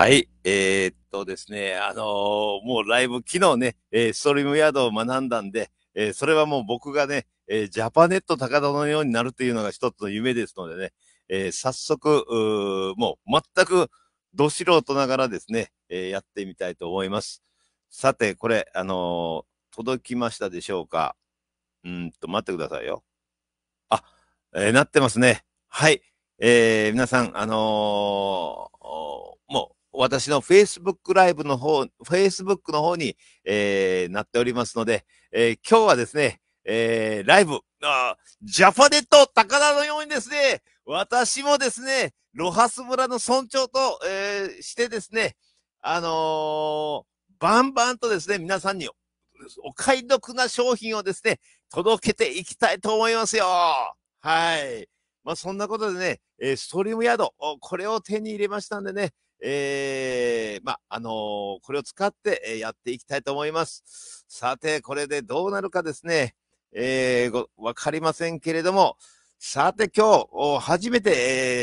はい。えー、っとですね、あのー、もうライブ、昨日ね、えストリームヤードを学んだんで、えー、それはもう僕がね、えー、ジャパネット高田のようになるっていうのが一つの夢ですのでね、えー、早速、もう全くど素人ながらですね、えー、やってみたいと思います。さて、これ、あのー、届きましたでしょうかうんと、待ってくださいよ。あ、えー、なってますね。はい。えー、皆さん、あのー、もう、私の Facebook ライブの方、Facebook の方に、えー、なっておりますので、えー、今日はですね、えー、ライブ、あジャパネット高田のようにですね、私もですね、ロハス村の村長と、えー、してですね、あのー、バンバンとですね、皆さんにお買い得な商品をですね、届けていきたいと思いますよ。はい。まあ、そんなことでね、えー、ストリームヤード、これを手に入れましたんでね、えー、まあ、あのー、これを使ってやっていきたいと思います。さて、これでどうなるかですね。えー、わかりませんけれども、さて今日、初めて、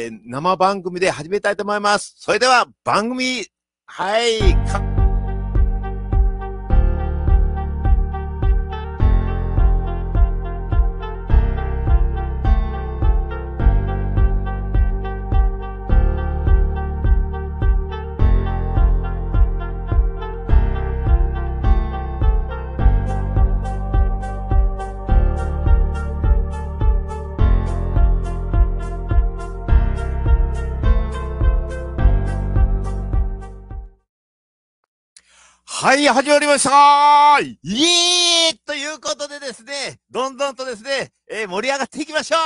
えー、生番組で始めたいと思います。それでは、番組、はい、はい、始まりましたーイエーということでですね、どんどんとですね、えー、盛り上がっていきましょ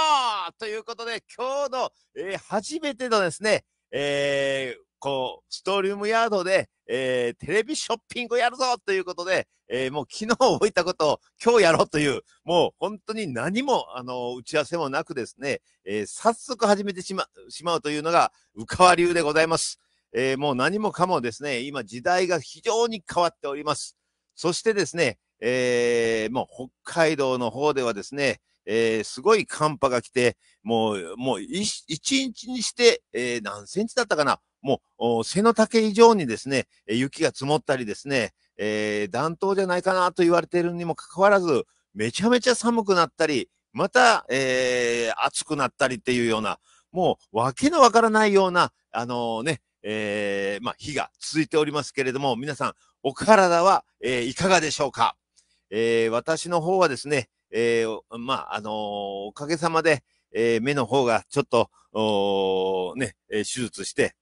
うということで、今日の、えー、初めてのですね、えー、こう、ストリームヤードで、えー、テレビショッピングやるぞということで、えー、もう昨日覚えたことを今日やろうという、もう本当に何も、あの、打ち合わせもなくですね、えー、早速始めてしま、しまうというのが、うかわ流でございます。えー、もう何もかもですね、今時代が非常に変わっております。そしてですね、えー、もう北海道の方ではですね、えー、すごい寒波が来て、もう、もう一日にして、えー、何センチだったかなもう、背の丈以上にですね、雪が積もったりですね、えー、暖冬じゃないかなと言われているにもかかわらず、めちゃめちゃ寒くなったり、また、えー、暑くなったりっていうような、もう、わけのわからないような、あのー、ね、えー、まあ、日が続いておりますけれども、皆さん、お体は、えー、いかがでしょうかえー、私の方はですね、えー、まあ、あのー、おかげさまで、えー、目の方がちょっと、おね、手術して、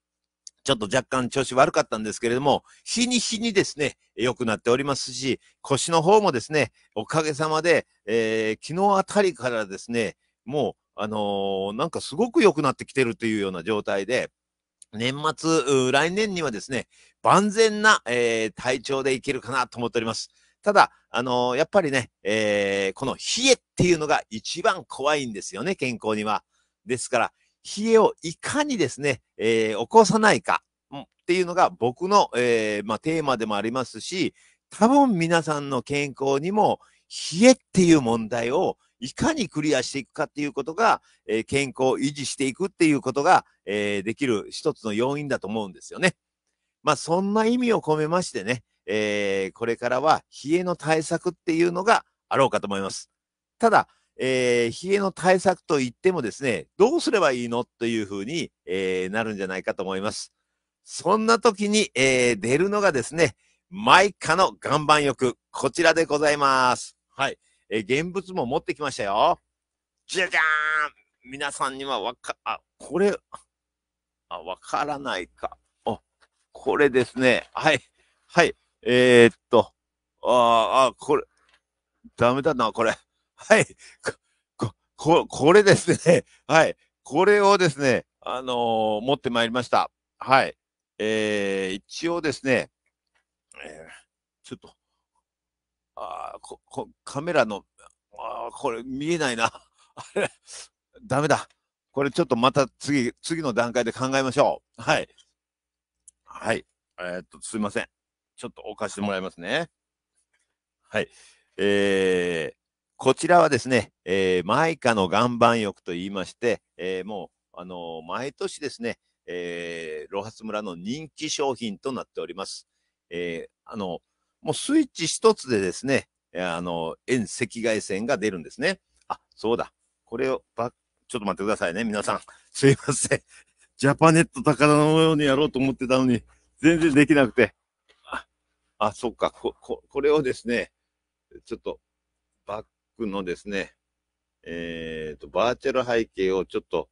ちょっと若干調子悪かったんですけれども、日に日にですね、良くなっておりますし、腰の方もですね、おかげさまで、えー、昨日あたりからですね、もう、あのー、なんかすごく良くなってきてるというような状態で、年末、来年にはですね、万全な、えー、体調でいけるかなと思っております。ただ、あのー、やっぱりね、えー、この冷えっていうのが一番怖いんですよね、健康には。ですから、冷えをいかにですね、えー、起こさないかっていうのが僕の、えまあ、テーマでもありますし、多分皆さんの健康にも冷えっていう問題をいかにクリアしていくかっていうことが、えー、健康を維持していくっていうことが、えー、できる一つの要因だと思うんですよね。まあ、そんな意味を込めましてね、えー、これからは冷えの対策っていうのがあろうかと思います。ただ、えー、冷えの対策といってもですね、どうすればいいのというふうに、えー、なるんじゃないかと思います。そんな時に、えー、出るのがですね、マイカの岩盤浴。こちらでございます。はい。えー、現物も持ってきましたよ。じゃじゃーん皆さんにはわか、あ、これ、あ、わからないか。あ、これですね。はい。はい。えー、っと、ああ、これ、ダメだな、これ。はい。こ、こ、これですね。はい。これをですね、あのー、持ってまいりました。はい。えー、一応ですね、えー、ちょっと、あここカメラの、ああ、これ見えないな。あれ、ダメだ。これちょっとまた次、次の段階で考えましょう。はい。はい。えー、っと、すいません。ちょっと置かしてもらいますね。はい。えー、こちらはですね、えー、マイカの岩盤浴と言いまして、えー、もう、あのー、毎年ですね、えー、ロハス村の人気商品となっております。えー、あのー、もうスイッチ一つでですね、あの、遠赤外線が出るんですね。あ、そうだ。これをバッ、ちょっと待ってくださいね、皆さん。すいません。ジャパネット高田のようにやろうと思ってたのに、全然できなくて。あ、あそっかこ、こ、これをですね、ちょっと、バックのですね、えっ、ー、と、バーチャル背景をちょっと、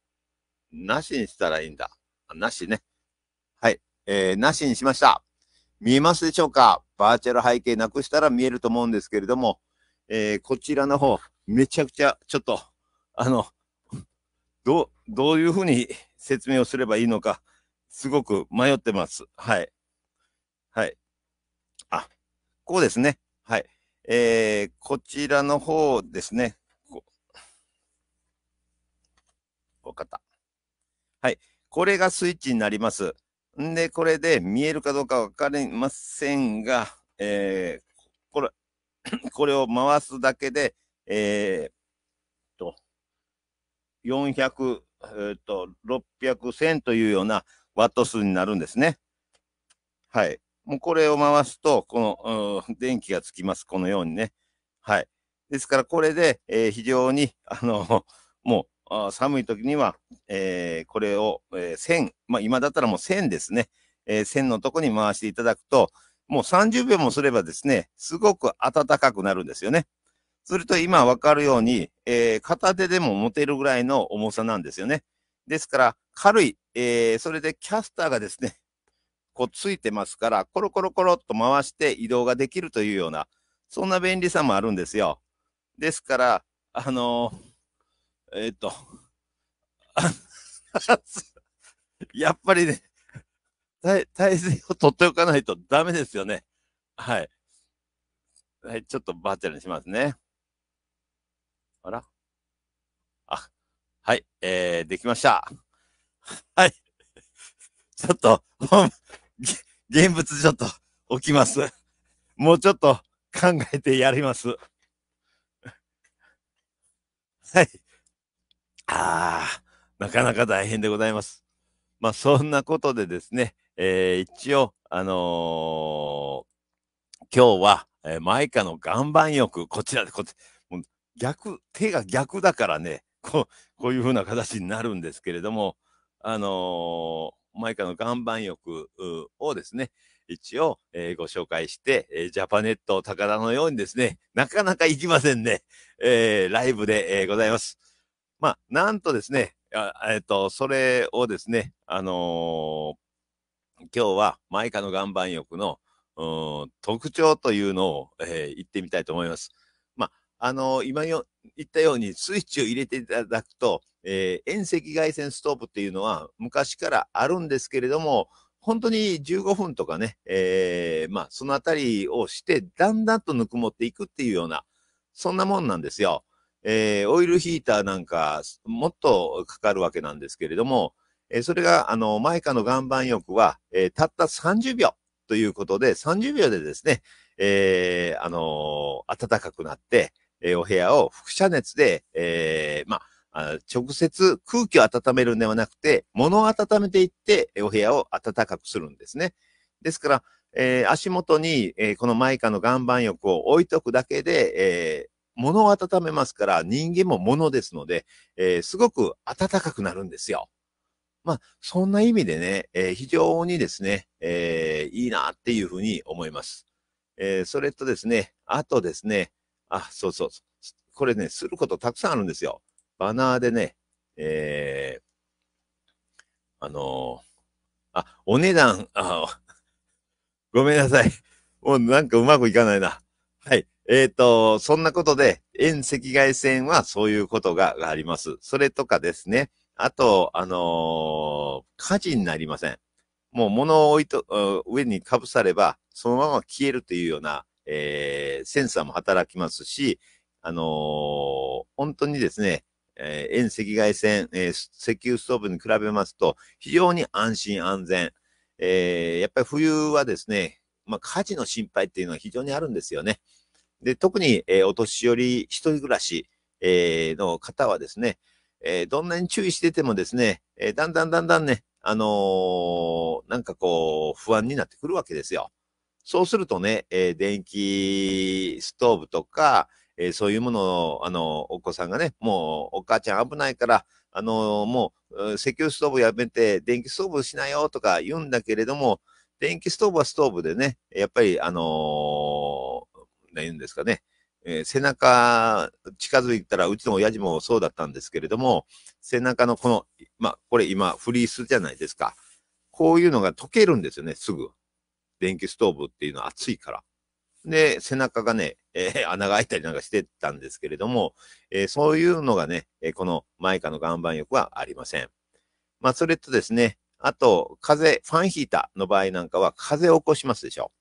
なしにしたらいいんだ。なしね。はい。えー、なしにしました。見えますでしょうかバーチャル背景なくしたら見えると思うんですけれども、えー、こちらの方、めちゃくちゃちょっと、あの、どう、どういうふうに説明をすればいいのか、すごく迷ってます。はい。はい。あ、こうですね。はい。えー、こちらの方ですね。わかった。はい。これがスイッチになります。で、これで見えるかどうかわかりませんが、えー、これ、これを回すだけで、えー、と、400、えー、と、600、1000というようなワット数になるんですね。はい。もうこれを回すと、この、電気がつきます。このようにね。はい。ですから、これで、えー、非常に、あの、もう、寒い時には、えー、これを、えー、線、まあ、今だったらもう線ですね、えー、線のとこに回していただくと、もう30秒もすればですね、すごく暖かくなるんですよね。すると今わかるように、えー、片手でも持てるぐらいの重さなんですよね。ですから、軽い、えー、それでキャスターがですね、こうついてますから、コロコロコロっと回して移動ができるというような、そんな便利さもあるんですよ。ですから、あのーえー、っと、やっぱりね、体体勢を取っておかないとダメですよね。はい。はい、ちょっとバーチャルにしますね。あらあ、はい、えー、できました。はい。ちょっと、現物ちょっと置きます。もうちょっと考えてやります。はい。ああ、なかなか大変でございます。まあ、そんなことでですね、えー、一応、あのー、今日は、えー、マイカの岩盤浴、こちらで、こっち、もう逆、手が逆だからね、こう、こういう風な形になるんですけれども、あのー、マイカの岩盤浴をですね、一応、えー、ご紹介して、えー、ジャパネット高田のようにですね、なかなか行きませんね、えー、ライブで、えございます。まあ、なんとですね、えっと、それをですね、あのー、今日はマイカの岩盤浴の特徴というのを、えー、言ってみたいと思います。まあ、あのー、今よ言ったようにスイッチを入れていただくと、えー、遠赤外線ストーブっていうのは昔からあるんですけれども、本当に15分とかね、えー、まあ、そのあたりをして、だんだんとぬくもっていくっていうような、そんなもんなんですよ。えー、オイルヒーターなんかもっとかかるわけなんですけれども、えー、それが、あの、マイカの岩盤浴は、えー、たった30秒ということで、30秒でですね、えー、あのー、暖かくなって、えー、お部屋を輻射熱で、えー、まあ、直接空気を温めるんではなくて、物を温めていって、お部屋を暖かくするんですね。ですから、えー、足元に、えー、このマイカの岩盤浴を置いとくだけで、え物を温めますから、人間も物ですので、えー、すごく暖かくなるんですよ。まあ、そんな意味でね、えー、非常にですね、えー、いいなっていうふうに思います。えそれとですね、あとですね、あ、そうそうこれね、することたくさんあるんですよ。バナーでね、えあのあ、お値段、あ、ごめんなさい。もうなんかうまくいかないな。はい。えっ、ー、と、そんなことで、遠赤外線はそういうことがあります。それとかですね。あと、あのー、火事になりません。もう物を置いと、上にかぶされば、そのまま消えるというような、えー、センサーも働きますし、あのー、本当にですね、えー、遠赤外線、えー、石油ストーブに比べますと、非常に安心安全。えー、やっぱり冬はですね、まあ、火事の心配っていうのは非常にあるんですよね。で、特に、えー、お年寄り一人暮らし、えー、の方はですね、えー、どんなに注意しててもですね、えー、だんだんだんだんね、あのー、なんかこう、不安になってくるわけですよ。そうするとね、えー、電気ストーブとか、えー、そういうものを、あの、お子さんがね、もうお母ちゃん危ないから、あのー、もう、石油ストーブやめて、電気ストーブしなよとか言うんだけれども、電気ストーブはストーブでね、やっぱり、あのーないんですかね。えー、背中近づいたら、うちの親父もそうだったんですけれども、背中のこの、まあ、これ今フリースじゃないですか。こういうのが溶けるんですよね、すぐ。電気ストーブっていうのは熱いから。で、背中がね、えー、穴が開いたりなんかしてたんですけれども、えー、そういうのがね、えー、このマイカの岩盤浴はありません。まあ、それとですね、あと、風、ファンヒーターの場合なんかは風を起こしますでしょ。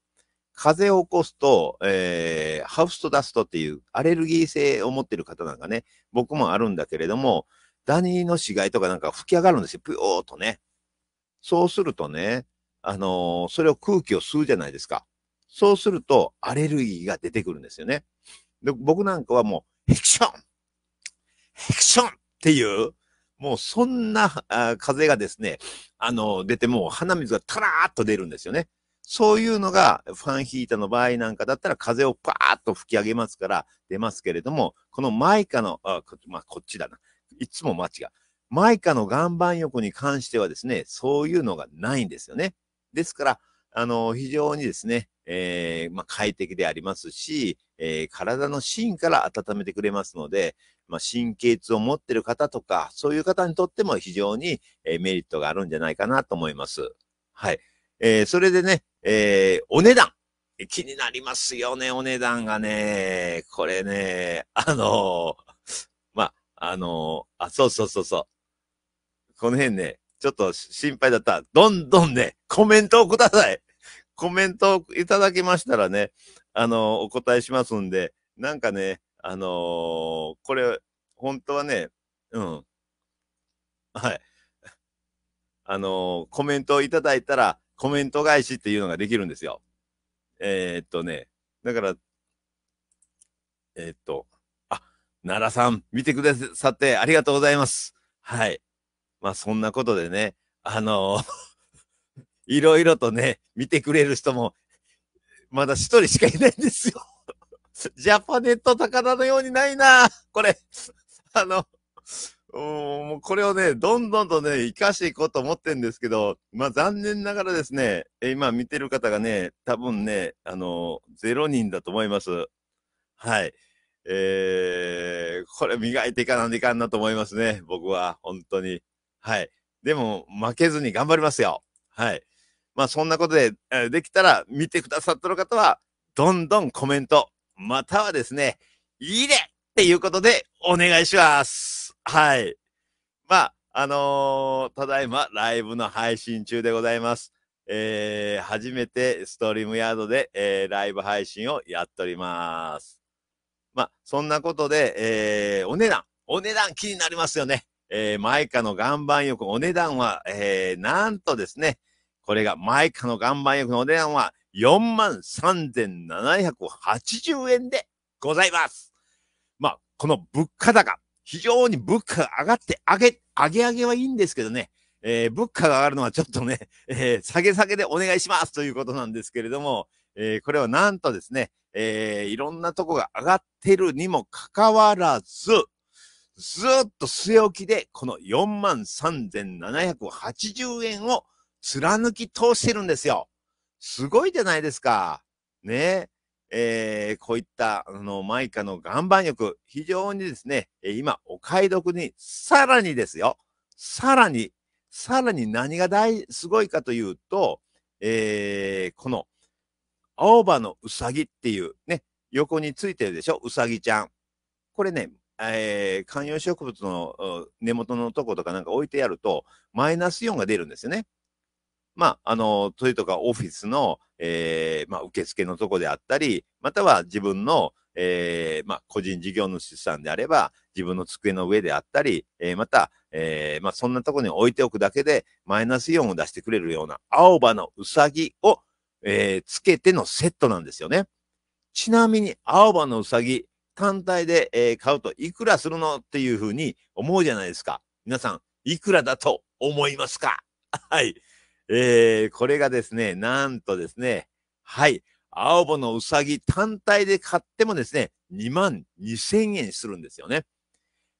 風邪を起こすと、えー、ハウストダストっていうアレルギー性を持ってる方なんかね、僕もあるんだけれども、ダニの死骸とかなんか吹き上がるんですよ。ぷよーっとね。そうするとね、あのー、それを空気を吸うじゃないですか。そうすると、アレルギーが出てくるんですよね。で、僕なんかはもう、ヘクションヘクションっていう、もうそんな風がですね、あのー、出てもう鼻水がタラーっと出るんですよね。そういうのがファンヒーターの場合なんかだったら風をパーッと吹き上げますから出ますけれども、このマイカの、あまあ、こっちだな。いつも間違う。マイカの岩盤浴に関してはですね、そういうのがないんですよね。ですから、あの、非常にですね、えー、まあ、快適でありますし、えー、体の芯から温めてくれますので、まあ、神経痛を持ってる方とか、そういう方にとっても非常に、えー、メリットがあるんじゃないかなと思います。はい。えー、それでね、えー、お値段。気になりますよね、お値段がね。これね、あのー、まあ、あのー、あ、そうそうそうそう。この辺ね、ちょっと心配だった。どんどんね、コメントをください。コメントをいただきましたらね、あのー、お答えしますんで、なんかね、あのこれ、本当はね、うん。はい。あのコメントをいただいたら、コメント返しっていうのができるんですよ。えー、っとね、だから、えー、っと、あ、奈良さん、見てくださってありがとうございます。はい。まあ、そんなことでね、あのー、いろいろとね、見てくれる人も、まだ一人しかいないんですよ。ジャパネット高田のようにないなこれ。あの、もうこれをね、どんどんとね、生かしていこうと思ってるんですけど、まあ残念ながらですね、今見てる方がね、多分ね、あの、0人だと思います。はい。えー、これ磨いていかなんでいかんなと思いますね、僕は、本当に。はい。でも、負けずに頑張りますよ。はい。まあそんなことで、できたら見てくださってる方は、どんどんコメント、またはですね、いいねっていうことでお願いします。はい。まあ、あのー、ただいまライブの配信中でございます。えー、初めてストリームヤードで、えー、ライブ配信をやっております。まあ、そんなことで、えー、お値段、お値段気になりますよね。えー、マイカの岩盤浴、お値段は、えー、なんとですね、これがマイカの岩盤浴のお値段は43,780円でございます。まあ、この物価高、非常に物価が上がって、上げ、上げ上げはいいんですけどね、えー、物価が上がるのはちょっとね、えー、下げ下げでお願いしますということなんですけれども、えー、これはなんとですね、えー、いろんなとこが上がってるにもかかわらず、ずっと据え置きで、この43,780円を貫き通してるんですよ。すごいじゃないですか。ねえー、こういったあのマイカの岩盤浴、非常にですね、今お買い得に、さらにですよ、さらに、さらに何が大、すごいかというと、えー、この、青葉のうさぎっていうね、横についてるでしょ、うさぎちゃん。これね、えー、観葉植物の根元のとことかなんか置いてやると、マイナス4が出るんですよね。まあ、あの、それとかオフィスの、えー、まあ、受付のとこであったり、または自分の、えー、まあ、個人事業主さんであれば、自分の机の上であったり、えー、また、えー、まあ、そんなとこに置いておくだけで、マイナスイオンを出してくれるような、青葉のうさぎを、えー、つけてのセットなんですよね。ちなみに、青葉のうさぎ、単体で、えー、買うといくらするのっていうふうに思うじゃないですか。皆さん、いくらだと思いますか はい。えー、これがですね、なんとですね、はい、青葉のうさぎ単体で買ってもですね、2万2000円するんですよね。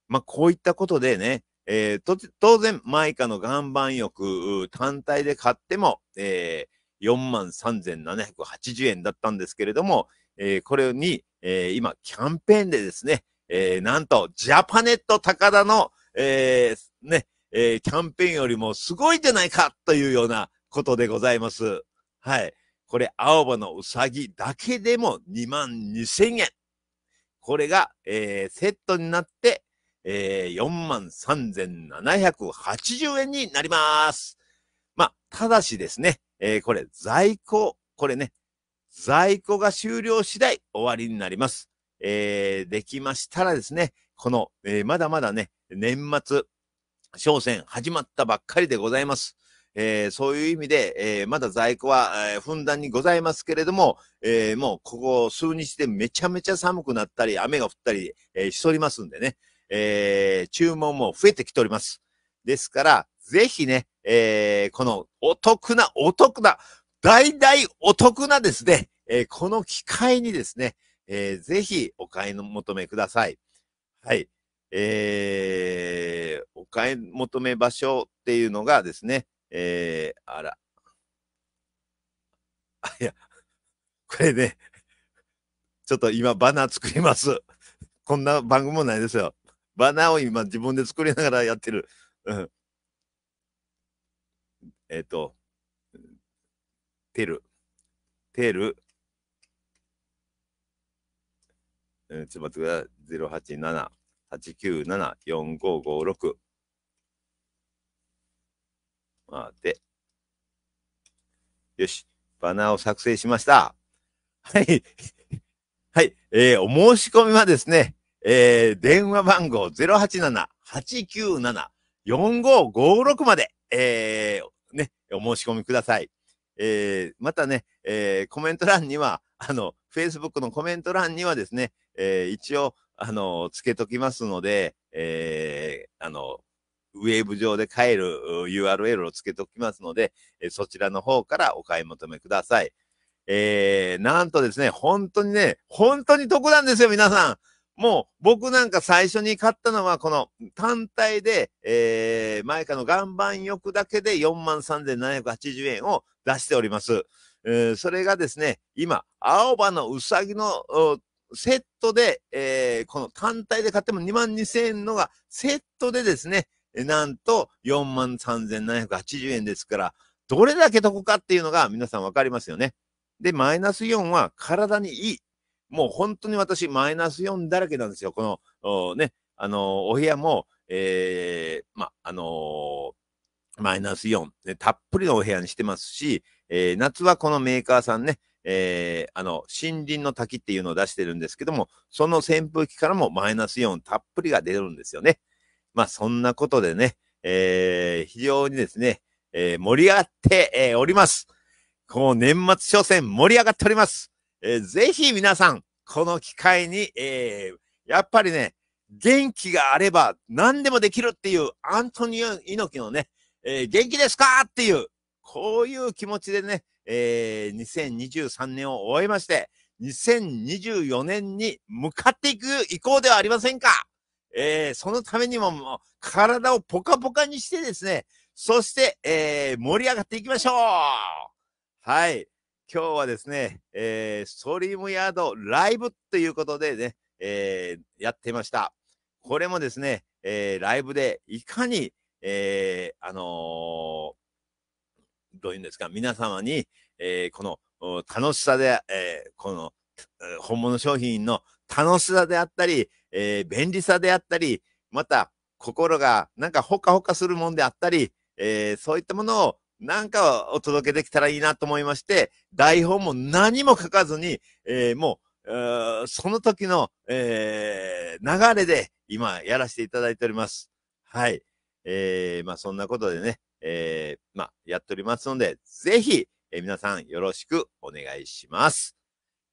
まあ、こういったことでね、えー、当然、マイカの岩盤浴単体で買っても、えー、43,780円だったんですけれども、えー、これに、えー、今、キャンペーンでですね、えー、なんと、ジャパネット高田の、えー、ね、えー、キャンペーンよりもすごいじゃないかというようなことでございます。はい。これ、青葉のうさぎだけでも2万2000円。これが、えー、セットになって、えー、43,780円になります。まあ、ただしですね、えー、これ、在庫、これね、在庫が終了次第終わりになります。えー、できましたらですね、この、えー、まだまだね、年末、商戦始まったばっかりでございます。えー、そういう意味で、えー、まだ在庫は、えー、ふんだんにございますけれども、えー、もうここ数日でめちゃめちゃ寒くなったり、雨が降ったり、えー、しとりますんでね、えー、注文も増えてきております。ですから、ぜひね、えー、このお得な、お得な、大々お得なですね、えー、この機会にですね、えー、ぜひお買い求めください。はい。えー、お買い求め場所っていうのがですね、えー、あら。あ、いや、これね、ちょっと今バナー作ります。こんな番組もないですよ。バナーを今自分で作りながらやってる。うん。えっ、ー、と、テル、テル、うん、ちょっと待ってください。087。897-4556まで。よし。バナーを作成しました。はい。はい。えー、お申し込みはですね、えー、電話番号087-897-4556まで、えー、ね、お申し込みください。えー、またね、えー、コメント欄には、あの、Facebook のコメント欄にはですね、えー、一応、あの、つけときますので、えー、あの、ウェーブ上で買える URL をつけておきますので、そちらの方からお買い求めください。えー、なんとですね、本当にね、本当に得なんですよ、皆さん。もう僕なんか最初に買ったのはこの単体で、えー、マイカの岩盤浴だけで43,780円を出しております。えー、それがですね、今、青葉のうさぎのセットで、えー、この単体で買っても2万2000円のが、セットでですね、なんと4万3780円ですから、どれだけ得かっていうのが皆さんわかりますよね。で、マイナス4は体にいい。もう本当に私、マイナス4だらけなんですよ。この、ね、あのー、お部屋も、えー、ま、あのー、マイナス4、ね、たっぷりのお部屋にしてますし、えー、夏はこのメーカーさんね、えー、あの、森林の滝っていうのを出してるんですけども、その扇風機からもマイナスイオンたっぷりが出るんですよね。まあ、そんなことでね、えー、非常にですね、えー、盛り上がって、えおります。この年末初戦盛り上がっております。えぜひ皆さん、この機会に、えやっぱりね、元気があれば何でもできるっていうアントニオ猪木のね、え元気ですかっていう、こういう気持ちでね、えー、2023年を終えまして、2024年に向かっていく以降ではありませんかえー、そのためにも体をポカポカにしてですね、そして、えー、盛り上がっていきましょうはい。今日はですね、えー、ストリームヤードライブということでね、えー、やってました。これもですね、えー、ライブでいかに、えー、あのーというんですか、皆様に、えー、この楽しさで、えー、この本物商品の楽しさであったり、えー、便利さであったり、また心がなんかほかほかするもんであったり、えー、そういったものをなんかお届けできたらいいなと思いまして、台本も何も書かずに、えー、もう、その時の、えー、流れで今やらせていただいております。はい。えー、まあそんなことでね、えー、まあ、やっておりますので、ぜひ、えー、皆さんよろしくお願いします。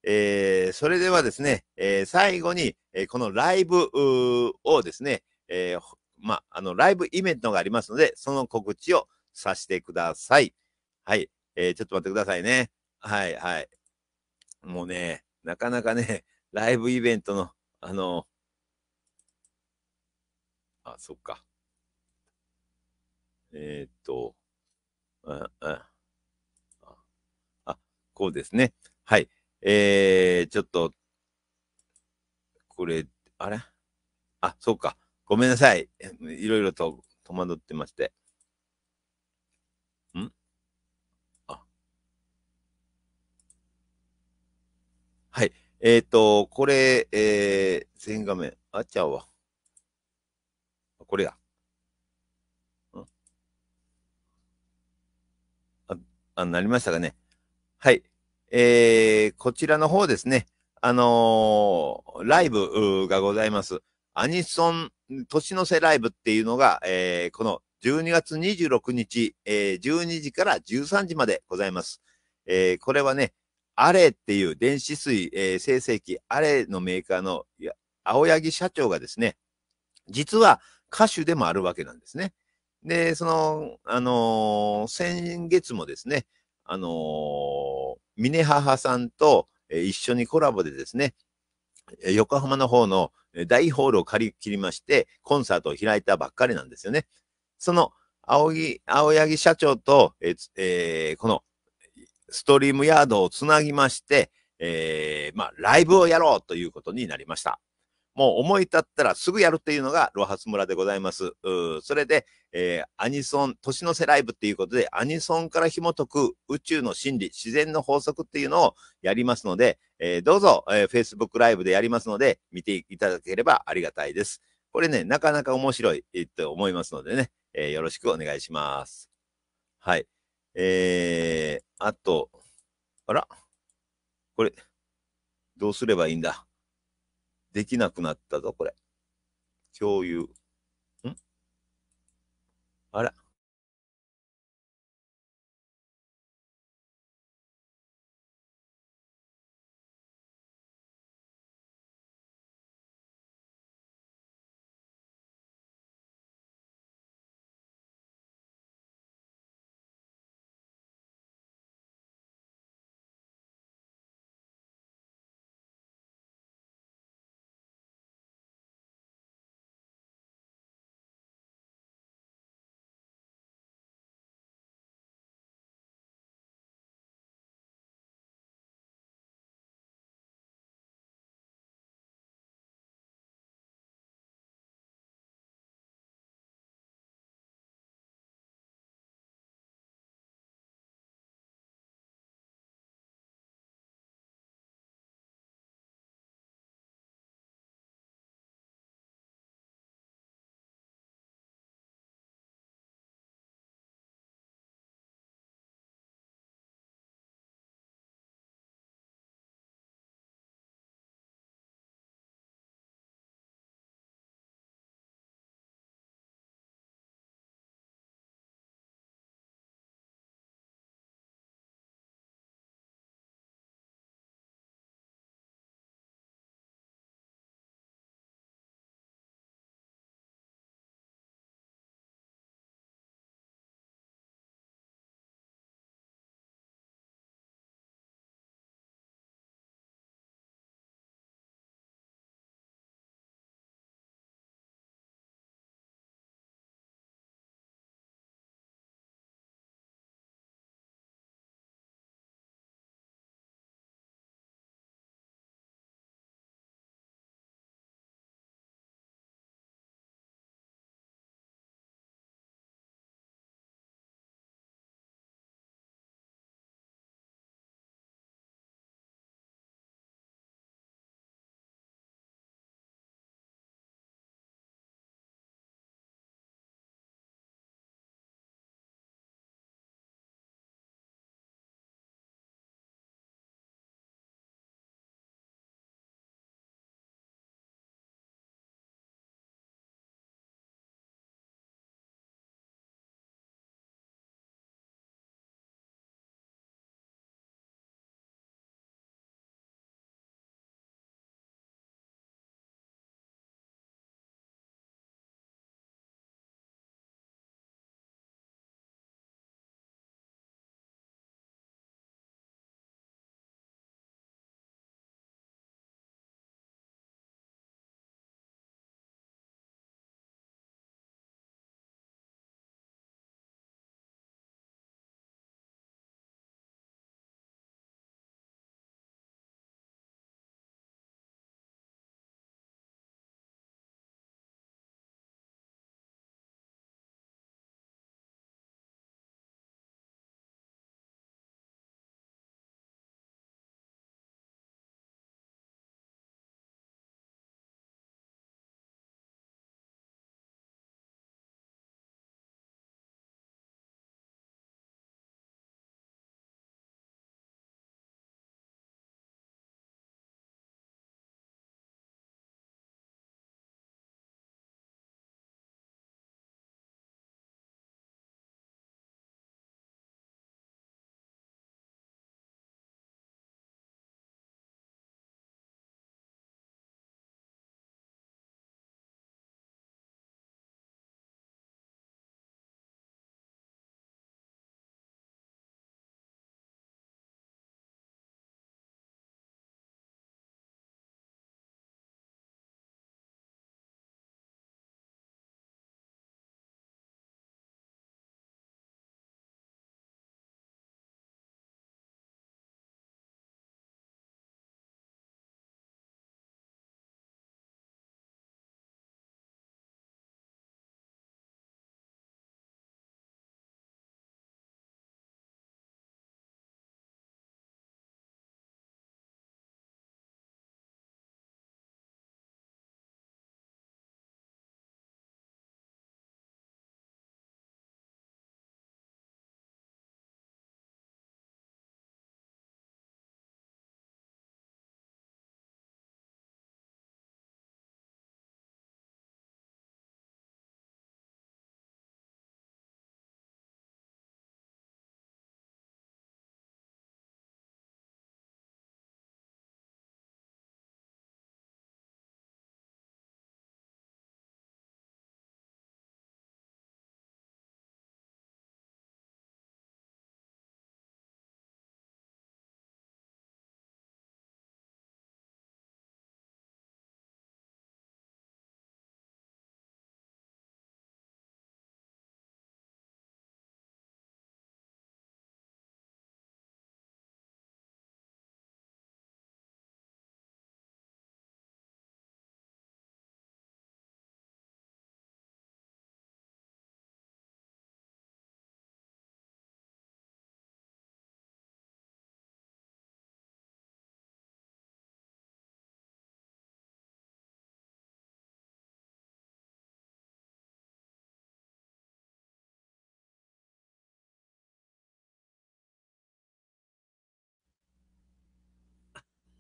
えー、それではですね、えー、最後に、えー、このライブをですね、えー、まあ、あの、ライブイベントがありますので、その告知をさせてください。はい。えー、ちょっと待ってくださいね。はい、はい。もうね、なかなかね、ライブイベントの、あの、あ、そっか。えー、っと、あ、あ、あ、こうですね。はい。えー、ちょっと、これ、あれあ、そうか。ごめんなさい。いろいろと戸惑ってまして。んあ。はい。えっ、ー、と、これ、えー、全画面。あっちゃうわ。これや。あなりましたかね。はい。えー、こちらの方ですね。あのー、ライブがございます。アニソン年の瀬ライブっていうのが、えー、この12月26日、えー、12時から13時までございます。えー、これはね、アレっていう電子水、えー、生成器、アレのメーカーの青柳社長がですね、実は歌手でもあるわけなんですね。で、その、あのー、先月もですね、あのー、峰母さんと一緒にコラボでですね、横浜の方の大ホールを借り切りまして、コンサートを開いたばっかりなんですよね。その、青木、青柳社長と、ええー、この、ストリームヤードをつなぎまして、えー、まあ、ライブをやろうということになりました。もう思い立ったらすぐやるっていうのがロハス村でございます。それで、えー、アニソン、年の瀬ライブっていうことで、アニソンから紐解く宇宙の真理、自然の法則っていうのをやりますので、えー、どうぞ、えー、Facebook ライブでやりますので、見ていただければありがたいです。これね、なかなか面白い、えー、と思いますのでね、えー、よろしくお願いします。はい。えー、あと、あらこれ、どうすればいいんだできなくなったぞ、これ。共有。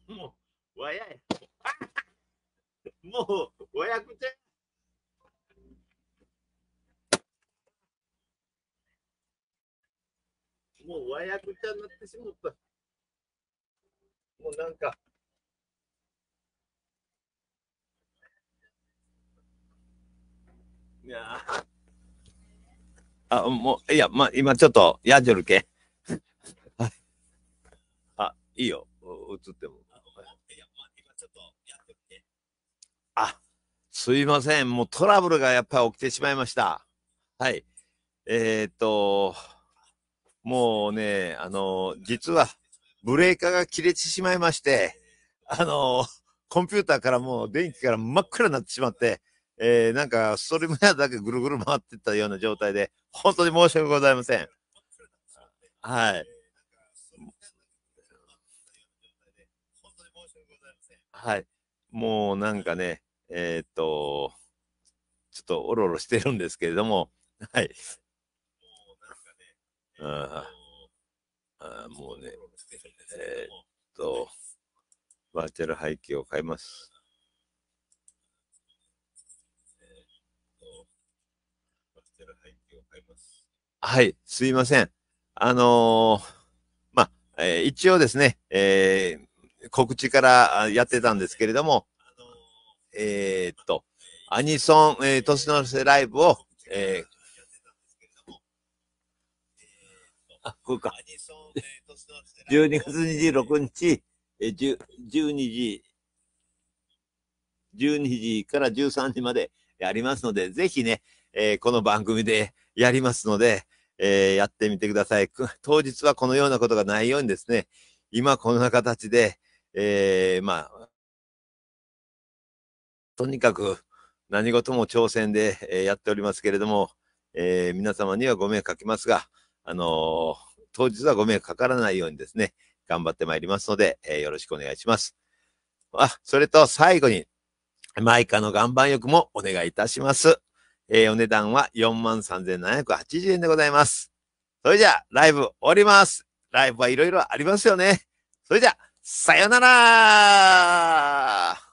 もう、わやや。もう、わやくちゃ。もう、わやくちゃになってしまった。もうなんか。いやあ、もう、いや、まあ、今ちょっと、やじょるけ。あ、いいよ。映っても。すいません。もうトラブルがやっぱり起きてしまいました。はい。えー、っと、もうね、あの、実はブレーカーが切れてしまいまして、あの、コンピューターからもう電気から真っ暗になってしまって、えー、なんかストリームヤだけぐるぐる回ってったような状態で、本当に申し訳ございません。はい。はい。もうなんかね、えー、っと、ちょっとおろおろしてるんですけれども、はい。もうなんかね、ああ、もうね、えー、っと、バーチャル背景を変えます。はい、すいません。あのー、まあ、えー、一応ですね、えー、告知からやってたんですけれども、えー、っと、アニソン、えー、年の瀬ライブを、えー、あ、こうか。12月26日、え12時、12時から13時までやりますので、ぜひね、えー、この番組でやりますので、えー、やってみてください。当日はこのようなことがないようにですね、今こんな形で、えー、まあ、とにかく何事も挑戦で、やっておりますけれども、えー、皆様にはご迷惑かけますが、あの当日はご迷惑かからないようにですね、頑張ってまいりますので、えー、よろしくお願いします。あ、それと最後に、マイカの岩盤浴もお願いいたします。えー、お値段は43,780円でございます。それじゃあ、ライブ終わります。ライブはいろいろありますよね。それじゃあ、さよなら